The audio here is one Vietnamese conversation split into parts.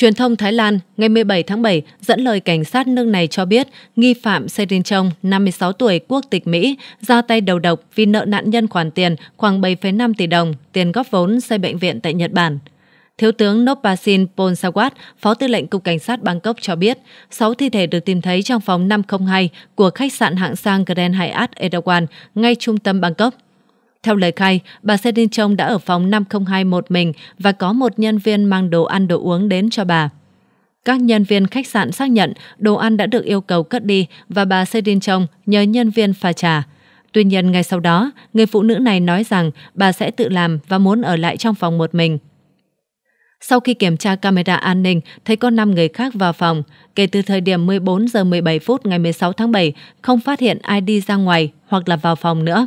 Truyền thông Thái Lan ngày 17 tháng 7 dẫn lời cảnh sát nước này cho biết nghi phạm Serin Chong, 56 tuổi, quốc tịch Mỹ, ra tay đầu độc vì nợ nạn nhân khoản tiền khoảng 7,5 tỷ đồng, tiền góp vốn xây bệnh viện tại Nhật Bản. Thiếu tướng Nopasin Ponsawat, Phó tư lệnh Cục Cảnh sát Bangkok cho biết, 6 thi thể được tìm thấy trong phòng 502 của khách sạn hạng sang Grand Hyatt Erawan ngay trung tâm Bangkok. Theo lời khai, bà Sedin trông đã ở phòng 502 một mình và có một nhân viên mang đồ ăn đồ uống đến cho bà. Các nhân viên khách sạn xác nhận đồ ăn đã được yêu cầu cất đi và bà Sedin trông nhờ nhân viên pha trà. Tuy nhiên ngay sau đó, người phụ nữ này nói rằng bà sẽ tự làm và muốn ở lại trong phòng một mình. Sau khi kiểm tra camera an ninh, thấy có 5 người khác vào phòng. Kể từ thời điểm 14 giờ 17 phút ngày 16 tháng 7, không phát hiện ai đi ra ngoài hoặc là vào phòng nữa.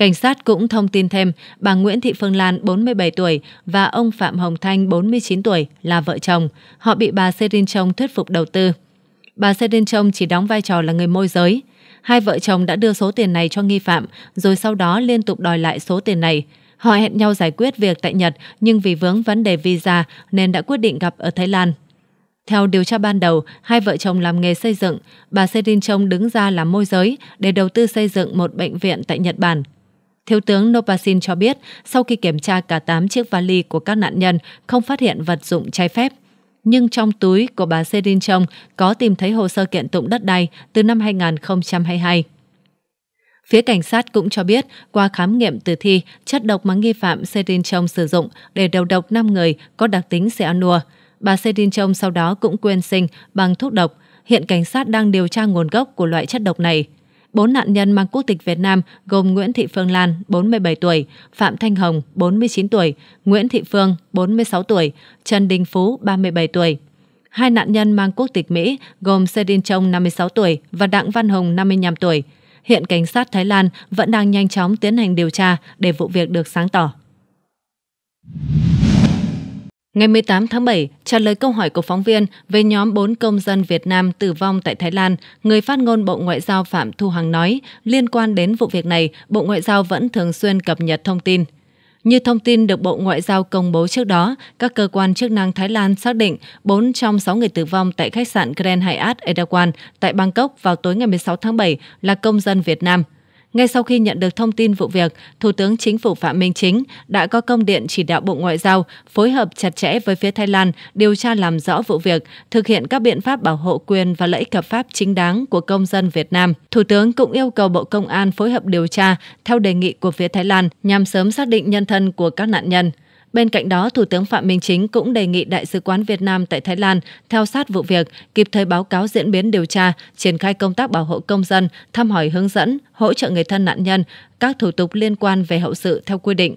Cảnh sát cũng thông tin thêm, bà Nguyễn Thị Phương Lan 47 tuổi và ông Phạm Hồng Thanh 49 tuổi là vợ chồng. Họ bị bà Serin Trông thuyết phục đầu tư. Bà Serin Trông chỉ đóng vai trò là người môi giới. Hai vợ chồng đã đưa số tiền này cho nghi phạm, rồi sau đó liên tục đòi lại số tiền này. Họ hẹn nhau giải quyết việc tại Nhật, nhưng vì vướng vấn đề visa nên đã quyết định gặp ở Thái Lan. Theo điều tra ban đầu, hai vợ chồng làm nghề xây dựng, bà Serin Trông đứng ra làm môi giới để đầu tư xây dựng một bệnh viện tại Nhật Bản Thiếu tướng Nopasin cho biết, sau khi kiểm tra cả 8 chiếc vali của các nạn nhân, không phát hiện vật dụng trái phép. Nhưng trong túi của bà Serin Trong có tìm thấy hồ sơ kiện tụng đất đai từ năm 2022. Phía cảnh sát cũng cho biết, qua khám nghiệm tử thi, chất độc mà nghi phạm Serin Trong sử dụng để đầu độc 5 người có đặc tính cyanua. Bà Serin Trong sau đó cũng quên sinh bằng thuốc độc. Hiện cảnh sát đang điều tra nguồn gốc của loại chất độc này bốn nạn nhân mang quốc tịch Việt Nam gồm Nguyễn Thị Phương Lan, 47 tuổi, Phạm Thanh Hồng, 49 tuổi, Nguyễn Thị Phương, 46 tuổi, Trần Đình Phú, 37 tuổi. Hai nạn nhân mang quốc tịch Mỹ gồm Sedin Trông, 56 tuổi và Đặng Văn Hồng, 55 tuổi. Hiện cảnh sát Thái Lan vẫn đang nhanh chóng tiến hành điều tra để vụ việc được sáng tỏ. Ngày 18 tháng 7, trả lời câu hỏi của phóng viên về nhóm 4 công dân Việt Nam tử vong tại Thái Lan, người phát ngôn Bộ Ngoại giao Phạm Thu Hằng nói, liên quan đến vụ việc này, Bộ Ngoại giao vẫn thường xuyên cập nhật thông tin. Như thông tin được Bộ Ngoại giao công bố trước đó, các cơ quan chức năng Thái Lan xác định 4 trong 6 người tử vong tại khách sạn Grand Hyatt Erawan tại Bangkok vào tối ngày 16 tháng 7 là công dân Việt Nam – ngay sau khi nhận được thông tin vụ việc, Thủ tướng Chính phủ Phạm Minh Chính đã có công điện chỉ đạo Bộ Ngoại giao phối hợp chặt chẽ với phía Thái Lan điều tra làm rõ vụ việc, thực hiện các biện pháp bảo hộ quyền và lợi ích hợp pháp chính đáng của công dân Việt Nam. Thủ tướng cũng yêu cầu Bộ Công an phối hợp điều tra theo đề nghị của phía Thái Lan nhằm sớm xác định nhân thân của các nạn nhân. Bên cạnh đó, Thủ tướng Phạm Minh Chính cũng đề nghị Đại sứ quán Việt Nam tại Thái Lan theo sát vụ việc, kịp thời báo cáo diễn biến điều tra, triển khai công tác bảo hộ công dân, thăm hỏi hướng dẫn, hỗ trợ người thân nạn nhân, các thủ tục liên quan về hậu sự theo quy định.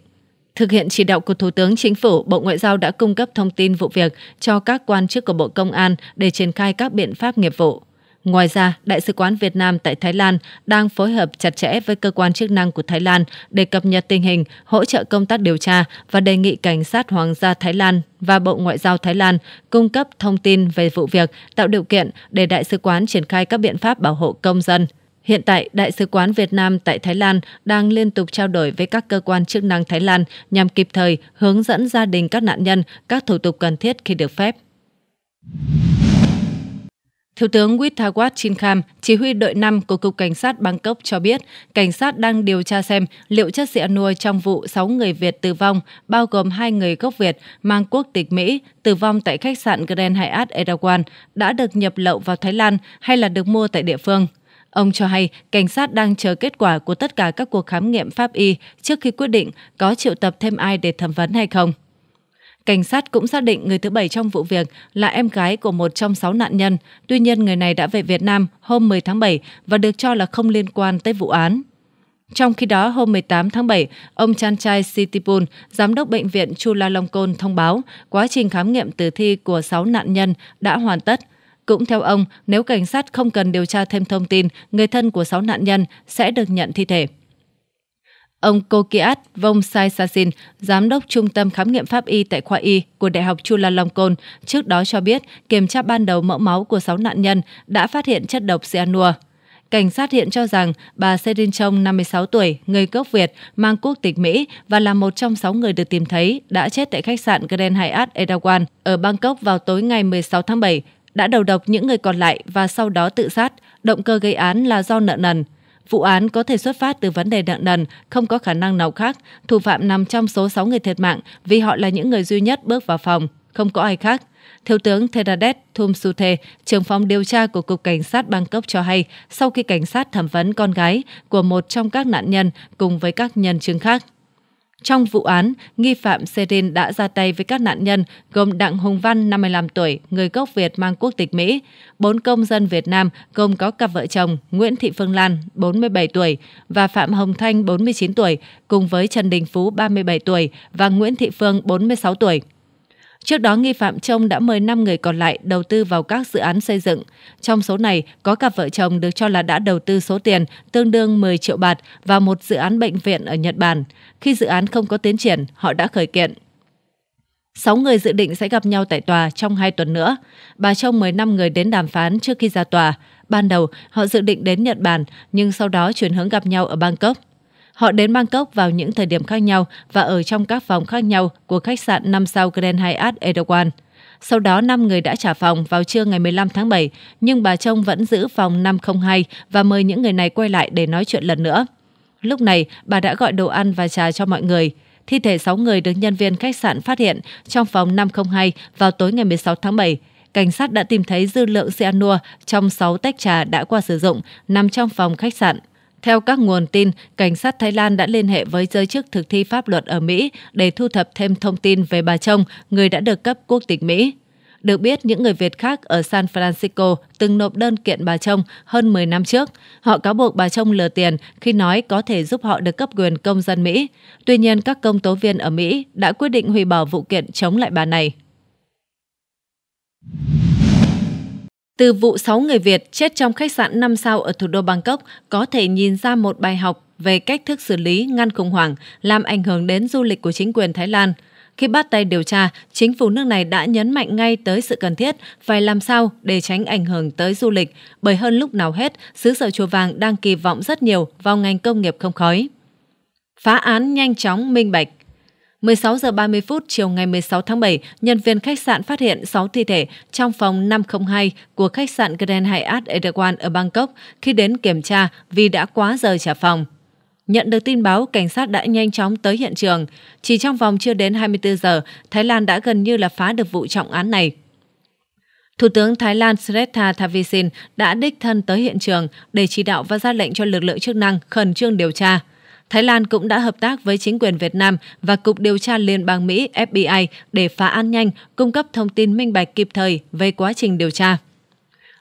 Thực hiện chỉ đạo của Thủ tướng Chính phủ, Bộ Ngoại giao đã cung cấp thông tin vụ việc cho các quan chức của Bộ Công an để triển khai các biện pháp nghiệp vụ. Ngoài ra, Đại sứ quán Việt Nam tại Thái Lan đang phối hợp chặt chẽ với cơ quan chức năng của Thái Lan để cập nhật tình hình, hỗ trợ công tác điều tra và đề nghị Cảnh sát Hoàng gia Thái Lan và Bộ Ngoại giao Thái Lan cung cấp thông tin về vụ việc, tạo điều kiện để Đại sứ quán triển khai các biện pháp bảo hộ công dân. Hiện tại, Đại sứ quán Việt Nam tại Thái Lan đang liên tục trao đổi với các cơ quan chức năng Thái Lan nhằm kịp thời hướng dẫn gia đình các nạn nhân các thủ tục cần thiết khi được phép. Thiếu tướng Withawat Chinkham, chỉ huy đội 5 của Cục Cảnh sát Bangkok cho biết, cảnh sát đang điều tra xem liệu chất nuôi trong vụ 6 người Việt tử vong, bao gồm hai người gốc Việt mang quốc tịch Mỹ tử vong tại khách sạn Grand Hyatt Erawan đã được nhập lậu vào Thái Lan hay là được mua tại địa phương. Ông cho hay cảnh sát đang chờ kết quả của tất cả các cuộc khám nghiệm pháp y trước khi quyết định có triệu tập thêm ai để thẩm vấn hay không. Cảnh sát cũng xác định người thứ bảy trong vụ việc là em gái của một trong sáu nạn nhân. Tuy nhiên, người này đã về Việt Nam hôm 10 tháng 7 và được cho là không liên quan tới vụ án. Trong khi đó, hôm 18 tháng 7, ông Chanchai Sitipun, giám đốc bệnh viện Chulalongkorn thông báo quá trình khám nghiệm tử thi của 6 nạn nhân đã hoàn tất. Cũng theo ông, nếu cảnh sát không cần điều tra thêm thông tin, người thân của 6 nạn nhân sẽ được nhận thi thể. Ông Kokiat Vongsai Sasin, Giám đốc Trung tâm Khám nghiệm Pháp y tại khoa y của Đại học Chulalongkorn, trước đó cho biết kiểm tra ban đầu mẫu máu của 6 nạn nhân đã phát hiện chất độc cyanua. Cảnh sát hiện cho rằng bà Serin Chong, 56 tuổi, người gốc Việt, mang quốc tịch Mỹ và là một trong 6 người được tìm thấy đã chết tại khách sạn Grand Hyatt Edawan ở Bangkok vào tối ngày 16 tháng 7, đã đầu độc những người còn lại và sau đó tự sát. Động cơ gây án là do nợ nần. Vụ án có thể xuất phát từ vấn đề nợ nần, không có khả năng nào khác. Thủ phạm nằm trong số 6 người thiệt mạng vì họ là những người duy nhất bước vào phòng, không có ai khác. Thiếu tướng Theradet Thumsuthe, trưởng phòng điều tra của Cục Cảnh sát Bangkok cho hay, sau khi cảnh sát thẩm vấn con gái của một trong các nạn nhân cùng với các nhân chứng khác, trong vụ án, nghi phạm Serin đã ra tay với các nạn nhân gồm Đặng Hùng Văn, 55 tuổi, người gốc Việt mang quốc tịch Mỹ, bốn công dân Việt Nam gồm có cặp vợ chồng Nguyễn Thị Phương Lan, 47 tuổi và Phạm Hồng Thanh, 49 tuổi, cùng với Trần Đình Phú, 37 tuổi và Nguyễn Thị Phương, 46 tuổi. Trước đó, nghi phạm Trông đã mời 5 người còn lại đầu tư vào các dự án xây dựng. Trong số này, có cặp vợ chồng được cho là đã đầu tư số tiền tương đương 10 triệu bạt vào một dự án bệnh viện ở Nhật Bản. Khi dự án không có tiến triển, họ đã khởi kiện. Sáu người dự định sẽ gặp nhau tại tòa trong hai tuần nữa. Bà Trông mời 5 người đến đàm phán trước khi ra tòa. Ban đầu, họ dự định đến Nhật Bản, nhưng sau đó chuyển hướng gặp nhau ở Bangkok. Họ đến Bangkok vào những thời điểm khác nhau và ở trong các phòng khác nhau của khách sạn 5 sao Grand Hyatt Edelwan. Sau đó, 5 người đã trả phòng vào trưa ngày 15 tháng 7, nhưng bà Trông vẫn giữ phòng 502 và mời những người này quay lại để nói chuyện lần nữa. Lúc này, bà đã gọi đồ ăn và trà cho mọi người. Thi thể 6 người được nhân viên khách sạn phát hiện trong phòng 502 vào tối ngày 16 tháng 7. Cảnh sát đã tìm thấy dư lượng cyanua trong 6 tách trà đã qua sử dụng nằm trong phòng khách sạn. Theo các nguồn tin, cảnh sát Thái Lan đã liên hệ với giới chức thực thi pháp luật ở Mỹ để thu thập thêm thông tin về bà chồng, người đã được cấp quốc tịch Mỹ. Được biết, những người Việt khác ở San Francisco từng nộp đơn kiện bà chồng hơn 10 năm trước. Họ cáo buộc bà chồng lừa tiền khi nói có thể giúp họ được cấp quyền công dân Mỹ. Tuy nhiên, các công tố viên ở Mỹ đã quyết định hủy bỏ vụ kiện chống lại bà này. Từ vụ 6 người Việt chết trong khách sạn 5 sao ở thủ đô Bangkok có thể nhìn ra một bài học về cách thức xử lý ngăn khủng hoảng làm ảnh hưởng đến du lịch của chính quyền Thái Lan. Khi bắt tay điều tra, chính phủ nước này đã nhấn mạnh ngay tới sự cần thiết phải làm sao để tránh ảnh hưởng tới du lịch, bởi hơn lúc nào hết, xứ sở chùa vàng đang kỳ vọng rất nhiều vào ngành công nghiệp không khói. Phá án nhanh chóng minh bạch – 16 giờ 30 phút chiều ngày 16 tháng 7, nhân viên khách sạn phát hiện 6 thi thể trong phòng 502 của khách sạn Grand Hyatt Edelwan ở Bangkok khi đến kiểm tra vì đã quá giờ trả phòng. Nhận được tin báo, cảnh sát đã nhanh chóng tới hiện trường. Chỉ trong vòng chưa đến 24 giờ, Thái Lan đã gần như là phá được vụ trọng án này. Thủ tướng Thái Lan Srettha Thavisin đã đích thân tới hiện trường để chỉ đạo và ra lệnh cho lực lượng chức năng khẩn trương điều tra – Thái Lan cũng đã hợp tác với chính quyền Việt Nam và Cục Điều tra Liên bang Mỹ FBI để phá án nhanh, cung cấp thông tin minh bạch kịp thời về quá trình điều tra.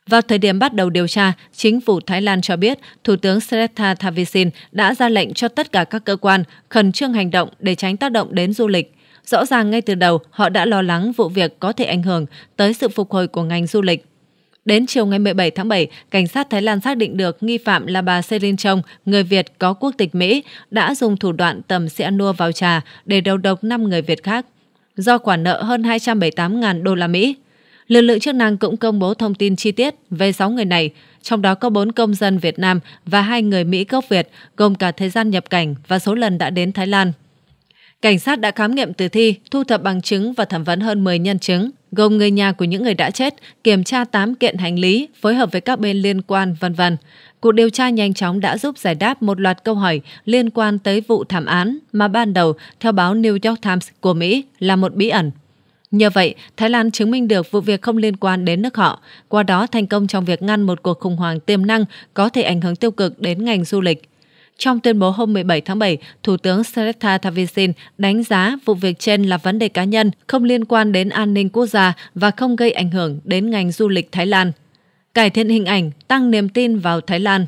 Vào thời điểm bắt đầu điều tra, chính phủ Thái Lan cho biết Thủ tướng Srettha Thavisin đã ra lệnh cho tất cả các cơ quan khẩn trương hành động để tránh tác động đến du lịch. Rõ ràng ngay từ đầu, họ đã lo lắng vụ việc có thể ảnh hưởng tới sự phục hồi của ngành du lịch. Đến chiều ngày 17 tháng 7, cảnh sát Thái Lan xác định được nghi phạm là bà Celine Chong, người Việt có quốc tịch Mỹ, đã dùng thủ đoạn tầm xe vào trà để đầu độc 5 người Việt khác, do khoản nợ hơn 278.000 đô la Mỹ. Lực lượng chức năng cũng công bố thông tin chi tiết về 6 người này, trong đó có 4 công dân Việt Nam và hai người Mỹ gốc Việt, gồm cả thời gian nhập cảnh và số lần đã đến Thái Lan. Cảnh sát đã khám nghiệm tử thi, thu thập bằng chứng và thẩm vấn hơn 10 nhân chứng gồm người nhà của những người đã chết, kiểm tra 8 kiện hành lý, phối hợp với các bên liên quan, vân vân. Cuộc điều tra nhanh chóng đã giúp giải đáp một loạt câu hỏi liên quan tới vụ thảm án mà ban đầu, theo báo New York Times của Mỹ, là một bí ẩn. Nhờ vậy, Thái Lan chứng minh được vụ việc không liên quan đến nước họ, qua đó thành công trong việc ngăn một cuộc khủng hoảng tiềm năng có thể ảnh hưởng tiêu cực đến ngành du lịch. Trong tuyên bố hôm 17 tháng 7, Thủ tướng Srettha Thavisin đánh giá vụ việc trên là vấn đề cá nhân, không liên quan đến an ninh quốc gia và không gây ảnh hưởng đến ngành du lịch Thái Lan. Cải thiện hình ảnh, tăng niềm tin vào Thái Lan.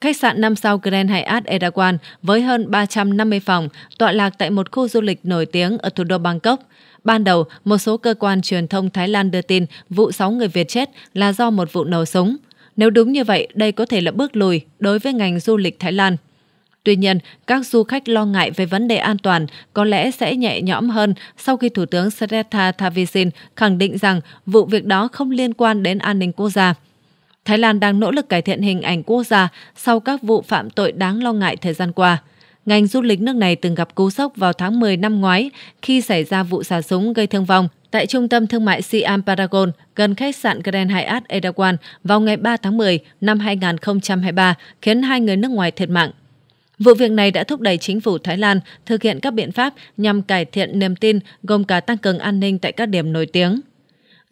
Khách sạn 5 sao Grand Hyatt Erawan với hơn 350 phòng tọa lạc tại một khu du lịch nổi tiếng ở thủ đô Bangkok. Ban đầu, một số cơ quan truyền thông Thái Lan đưa tin vụ 6 người Việt chết là do một vụ nổ súng – nếu đúng như vậy, đây có thể là bước lùi đối với ngành du lịch Thái Lan. Tuy nhiên, các du khách lo ngại về vấn đề an toàn có lẽ sẽ nhẹ nhõm hơn sau khi Thủ tướng Srettha Thavisin khẳng định rằng vụ việc đó không liên quan đến an ninh quốc gia. Thái Lan đang nỗ lực cải thiện hình ảnh quốc gia sau các vụ phạm tội đáng lo ngại thời gian qua. Ngành du lịch nước này từng gặp cú sốc vào tháng 10 năm ngoái khi xảy ra vụ xả súng gây thương vong tại trung tâm thương mại Siam Paragon gần khách sạn Grand Hyatt Edawan vào ngày 3 tháng 10 năm 2023, khiến hai người nước ngoài thiệt mạng. Vụ việc này đã thúc đẩy chính phủ Thái Lan thực hiện các biện pháp nhằm cải thiện niềm tin, gồm cả tăng cường an ninh tại các điểm nổi tiếng.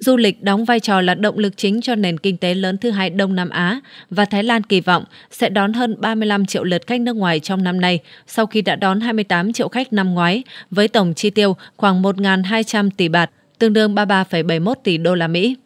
Du lịch đóng vai trò là động lực chính cho nền kinh tế lớn thứ hai Đông Nam Á và Thái Lan kỳ vọng sẽ đón hơn 35 triệu lượt khách nước ngoài trong năm nay sau khi đã đón 28 triệu khách năm ngoái với tổng chi tiêu khoảng 1.200 tỷ bạt tương đương 33,71 tỷ đô la Mỹ.